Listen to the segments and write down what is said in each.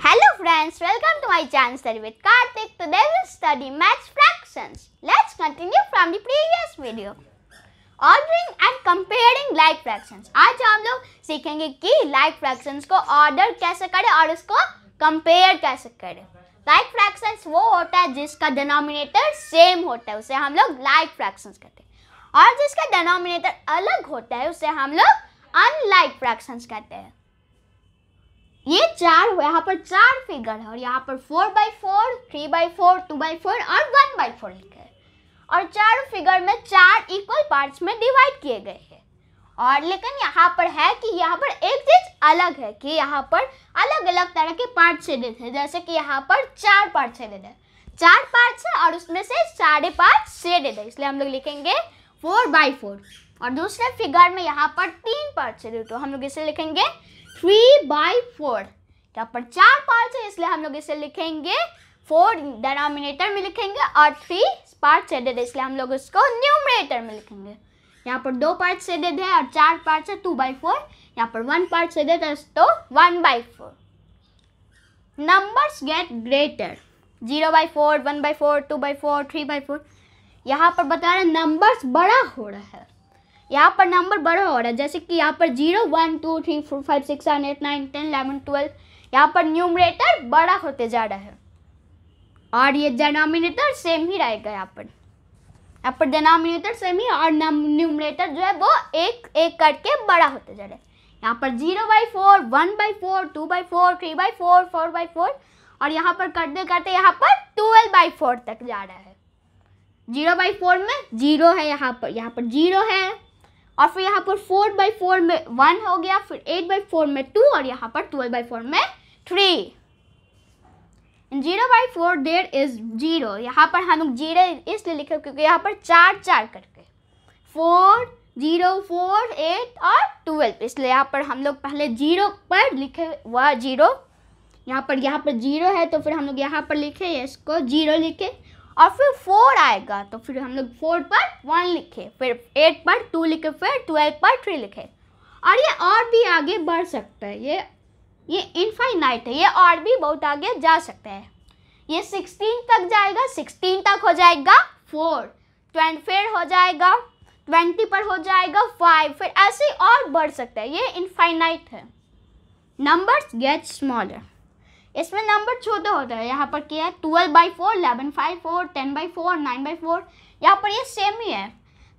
Hello friends, welcome to my channel study with Karthik. Today we'll study maths fractions. Let's continue from the previous video. Ordering and comparing like fractions. आज हम लोग सीखेंगे कि like fractions को order कैसे करें और उसको compare कैसे करें Like fractions वो होता है जिसका denominator same होता है उसे हम लोग like fractions कहते हैं और जिसका denominator अलग होता है उसे हम लोग unlike fractions कहते हैं ये चार यहाँ पर चार फिगर है और यहाँ पर four by four three by four two by four और वन बाई फोर लिखे हैं और चार फिगर में चार इक्वल पार्ट्स में डिवाइड किए गए हैं और लेकिन यहाँ पर है कि यहाँ पर एक चीज अलग है कि यहाँ पर अलग अलग तरह के पार्ट शेडेड है जैसे कि यहाँ पर चार पार्ट शेडेड है चार पार्ट है और उसमें से साढ़े पाँच शेडेड है इसलिए हम लोग लिखेंगे फोर बाई फोर और दूसरे फिगर में यहाँ पर तीन पार्ट शेडेड तो हम लोग इसे लिखेंगे थ्री बाई फोर यहाँ पर चार पार्ट्स है इसलिए हम लोग इसे लिखेंगे फोर डेनोमिनेटर में लिखेंगे और थ्री पार्ट सेडेड है इसलिए हम लोग इसको न्यूमरेटर में लिखेंगे यहाँ पर दो पार्ट सेडेड है और चार पार्ट है टू बाई फोर यहाँ पर वन पार्ट सेडेड है तो one by four numbers get greater zero by four one by four two by four three by four यहाँ पर बता रहे नंबर्स बड़ा हो रहा है यहाँ पर नंबर बड़ा हो रहा है जैसे कि यहाँ पर zero one two three four five six seven eight nine ten eleven twelve यहाँ पर न्यूमरेटर बड़ा होते जा रहा है और ये डेनोमिनेटर सेम ही रहेगा यहाँ पर यहाँ पर डेनोमिनेटर सेम ही और न्यूमरेटर जो है वो एक एक करके बड़ा होते जा रहा है यहाँ पर zero by four one by four two by four three by four four by four और यहाँ पर करते करते यहाँ पर ट्वेल्व बाई फोर तक जा रहा है जीरो बाई फोर में जीरो है यहाँ पर यहाँ पर जीरो है और फिर यहाँ पर फोर बाई फोर में वन हो गया फिर एट बाई फोर में टू और यहाँ पर ट्वेल्व बाई फोर में three zero by four there is zero यहाँ पर हम लोग जीरो इसलिए लिखे क्योंकि यहाँ पर चार चार करके फोर जीरो फोर एट और ट्वेल्व इसलिए यहाँ पर हम लोग पहले जीरो पर लिखे हुआ जीरो यहाँ पर यहाँ पर जीरो है तो फिर हम लोग यहाँ पर लिखे इसको जीरो लिखे और फिर फोर आएगा तो फिर हम लोग फोर पर वन लिखे फिर एट पर टू लिखे फिर ट्वेल्व पर थ्री लिखे और ये और भी आगे बढ़ सकता है ये ये इनफाइनाइट है ये और भी बहुत आगे जा सकता है ये सिक्सटीन तक जाएगा सिक्सटीन तक हो जाएगा फोर ट्वेंटी फिर हो जाएगा ट्वेंटी पर हो जाएगा फाइव फिर ऐसे और बढ़ सकता है ये इनफाइनाइट है नंबर्स गेट स्मॉलर इसमें नंबर छोटे होते हैं यहाँ पर क्या है twelve by four eleven by four ten by four nine by four यहाँ पर ये सेम ही है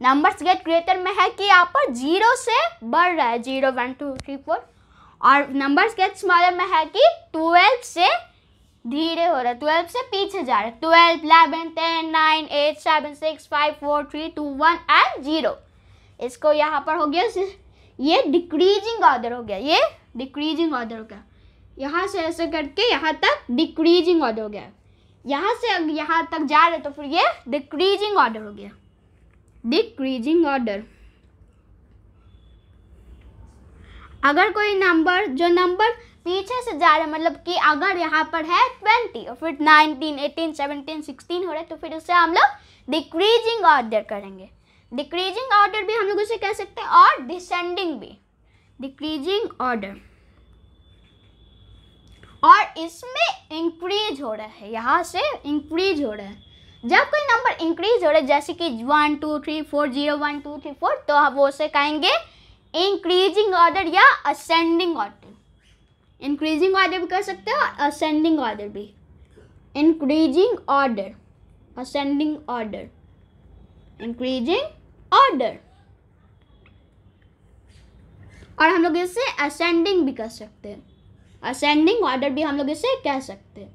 नंबर्स गेट ग्रेटर में है कि यहाँ पर जीरो से बढ़ रहा है zero one two three four और नंबर्स गेट स्मॉलर में है कि ट्वेल्व से धीरे हो रहा है ट्वेल्व से पीछे जा रहा है twelve eleven ten nine eight seven six five four three two one and zero इसको यहाँ पर हो गया ये डिक्रीजिंग ऑर्डर हो गया ये डिक्रीजिंग ऑर्डर हो गया यहाँ से ऐसे करके यहाँ तक डिक्रीजिंग ऑर्डर हो गया यहाँ से अगर यहाँ तक जा रहे तो फिर ये डिक्रीजिंग ऑर्डर हो गया डिक्रीजिंग ऑर्डर अगर कोई नंबर जो नंबर पीछे से जा रहा है मतलब कि अगर यहाँ पर है ट्वेंटी और फिर नाइनटीन एटीन सेवनटीन सिक्सटीन हो रहा है तो फिर उसे हम लोग डिक्रीजिंग ऑर्डर करेंगे डिक्रीजिंग ऑर्डर भी हम लोग उसे कह सकते हैं और डिसेंडिंग भी डिक्रीजिंग ऑर्डर और इसमें इंक्रीज हो रहा है यहाँ से इंक्रीज हो रहा है जब कोई नंबर इंक्रीज हो रहा है जैसे कि one two three four zero one two three four तो हम वो उसे कहेंगे इंक्रीजिंग ऑर्डर या असेंडिंग ऑर्डर इंक्रीजिंग ऑर्डर भी कर सकते हो असेंडिंग ऑर्डर भी increasing order ascending order increasing order और हम लोग इसे असेंडिंग भी कर सकते हैं असेंडिंग ऑर्डर भी हम लोग इसे कह सकते हैं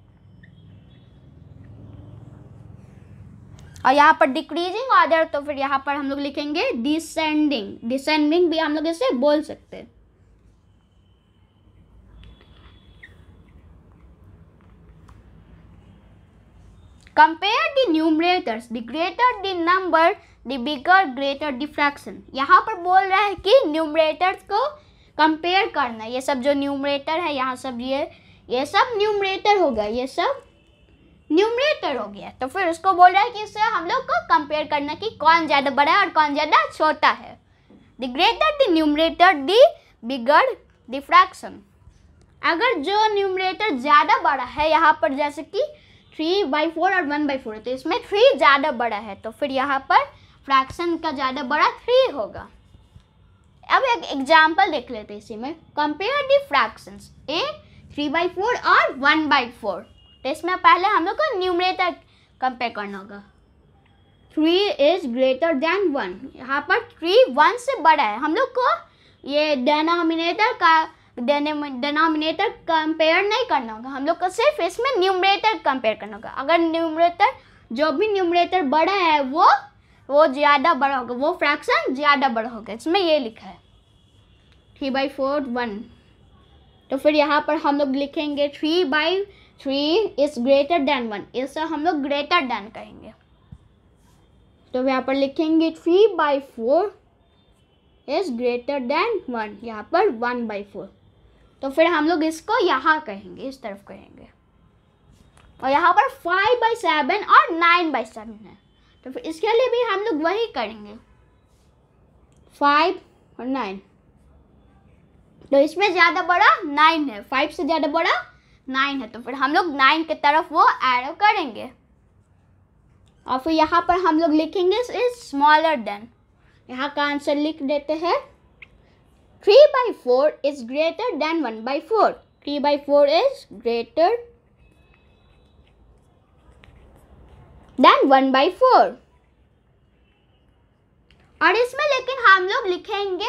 और यहाँ पर डिक्रीजिंग ऑर्डर तो फिर यहाँ पर हम लोग लिखेंगे डिसेंडिंग डिसेंडिंग भी हम लोग इसे बोल सकते हैं compare the numerators the greater the number the bigger greater the fraction यहाँ पर बोल रहा है कि न्यूमरेटर्स को कंपेयर करना ये सब जो न्यूमरेटर है यहाँ सब ये ये सब न्यूमरेटर हो गया ये सब न्यूमरेटर हो गया तो फिर उसको बोल रहा है कि इससे हम लोग को कंपेयर करना कि कौन ज़्यादा बड़ा है और कौन ज़्यादा छोटा है the greater the numerator the bigger the fraction अगर जो न्यूमरेटर ज़्यादा बड़ा है यहाँ पर जैसे कि थ्री बाई फोर और वन बाई फोर तो इसमें थ्री ज़्यादा बड़ा है तो फिर यहाँ पर फ्रैक्शन का ज़्यादा बड़ा थ्री होगा अब एक एग्जाम्पल देख लेते हैं इसी में compare the fractions a three by four और वन बाई फोर तो इसमें पहले हम लोग को न्यूमरेटर कंपेयर करना होगा three is greater than one यहाँ पर थ्री वन से बड़ा है हम लोग को ये डेनोमिनेटर का डेनोमिनेटर कंपेयर नहीं करना होगा हम लोग को सिर्फ इसमें न्यूमरेटर कंपेयर करना होगा अगर न्यूमरेटर जो भी न्यूमरेटर बड़ा है वो वो ज़्यादा बड़ा होगा वो फ्रैक्शन ज़्यादा बड़ा होगा इसमें ये लिखा है थ्री बाई फोर वन तो फिर यहाँ पर हम लोग लिखेंगे three by three is greater than one इसे हम लोग ग्रेटर देन कहेंगे तो यहाँ पर लिखेंगे three by four is greater than one यहाँ पर वन बाई फोर तो फिर हम लोग इसको यहाँ कहेंगे इस तरफ कहेंगे और यहाँ पर फाइव बाई सेवन और नाइन बाई सेवन है तो फिर इसके लिए भी हम लोग वही करेंगे फाइव और नाइन तो इसमें ज़्यादा बड़ा नाइन है फाइव से ज़्यादा बड़ा नाइन है तो फिर हम लोग नाइन की तरफ वो एड करेंगे और फिर यहाँ पर हम लोग लिखेंगे इज स्मॉलर देन यहाँ का आंसर लिख देते हैं three by four is greater than one by four three by four is greater than one by four और इसमें लेकिन हम लोग लिखेंगे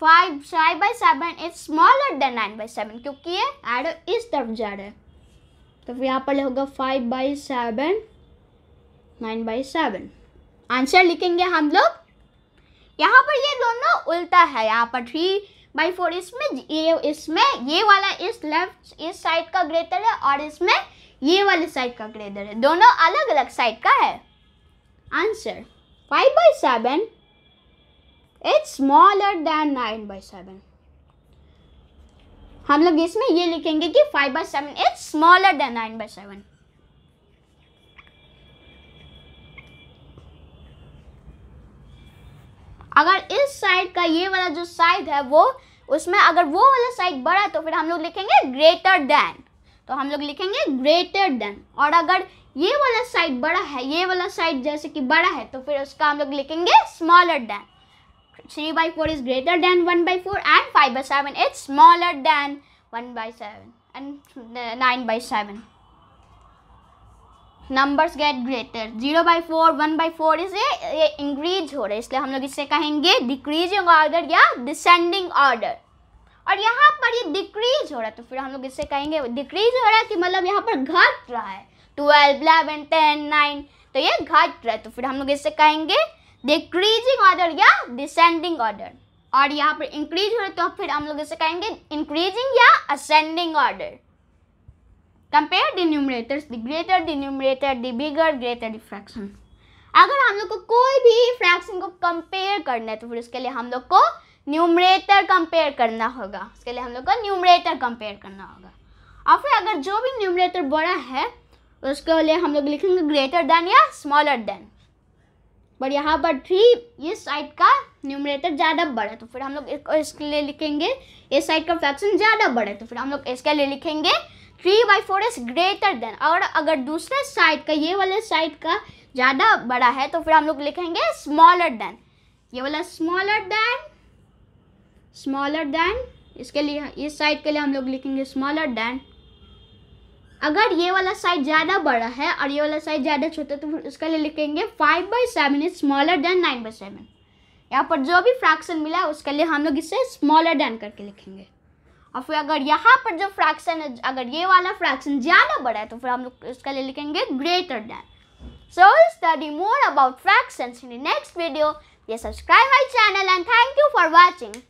five five by seven is smaller than nine by seven क्योंकि ये एड इस तरफ जा रहा है तो फिर यहाँ पर होगा five by seven nine by seven answer लिखेंगे हम लोग यहाँ पर ये दोनों उल्टा है यहाँ पर थ्री बाई फोर इसमें ये इसमें ये वाला इस लेफ्ट इस साइड का ग्रेटर है और इसमें ये वाले साइड का ग्रेडर है दोनों अलग अलग साइड का है answer five by seven it's smaller than nine by seven हम लोग इसमें ये लिखेंगे कि five by seven it's smaller than nine by seven अगर इस साइड का ये वाला जो साइड है वो उसमें अगर वो वाला साइड बड़ा है तो फिर हम लोग लिखेंगे ग्रेटर दैन तो हम लोग लिखेंगे ग्रेटर देन और अगर ये वाला साइड बड़ा है ये वाला साइड जैसे कि बड़ा है तो फिर उसका हम लोग लिखेंगे smaller than three by four is greater than one by four and five by seven is smaller than one by seven and nine by seven numbers get greater zero by four one by four इसे ये increase हो रहा है इसलिए हम लोग इसे कहेंगे डिक्रीजिंग ऑर्डर या डिसेंडिंग ऑर्डर और यहाँ पर ये डिक्रीज हो रहा है तो फिर हम लोग इससे कहेंगे डिक्रीज हो रहा है कि मतलब यहाँ पर घट रहा है ट्वेल्व इलेवन टेन नाइन तो ये घट रहा है तो फिर हम लोग इससे कहेंगे डिक्रीजिंग ऑर्डर या डिसेंडिंग ऑर्डर और यहाँ पर इंक्रीज हो रहा है तो फिर हम लोग इसे कहेंगे इंक्रीजिंग या ascending order compare the numerator the greater the the bigger greater the fraction अगर हम लोग को कोई भी फ्रैक्शन को कंपेयर करना है तो फिर उसके लिए हम लोग को न्यूमरेटर कंपेयर करना होगा उसके लिए हम लोग को न्यूमरेटर कंपेयर करना होगा और फिर अगर जो भी न्यूमरेटर बड़ा है उसके लिए हम लोग लिखेंगे ग्रेटर देन या स्मॉलर देन बट यहाँ पर थ्री ये साइड का न्यूमरेटर तो ज़्यादा बड़ा है तो फिर हम लोग इसके लिए लिखेंगे इस साइड का फ्रैक्शन ज़्यादा बड़ा है तो फिर हम लोग इसके लिए लिखेंगे three by four is greater than और अगर दूसरे साइड का ये वाले साइड का ज़्यादा बड़ा है तो फिर हम लोग लिखेंगे स्मॉलर देन ये वाला स्मॉलर देन स्मॉलर दैन इसके लिए इस साइड के लिए हम लोग लिखेंगे स्मॉलर दैन अगर ये वाला साइज ज़्यादा बड़ा है और ये वाला साइज ज़्यादा छोटा तो फिर उसके लिए लिखेंगे five by seven is smaller than nine by seven यहाँ पर जो भी फ्रैक्शन मिला है उसके लिए हम लोग इसे स्मॉलर दैन करके लिखेंगे और फिर अगर यहाँ पर जो फ्रैक्शन है अगर ये वाला फ्रैक्शन ज़्यादा बड़ा है तो फिर हम लोग इसके लिए लिखेंगे greater than so study more about fraction in next video ये subscribe my channel and thank you for watching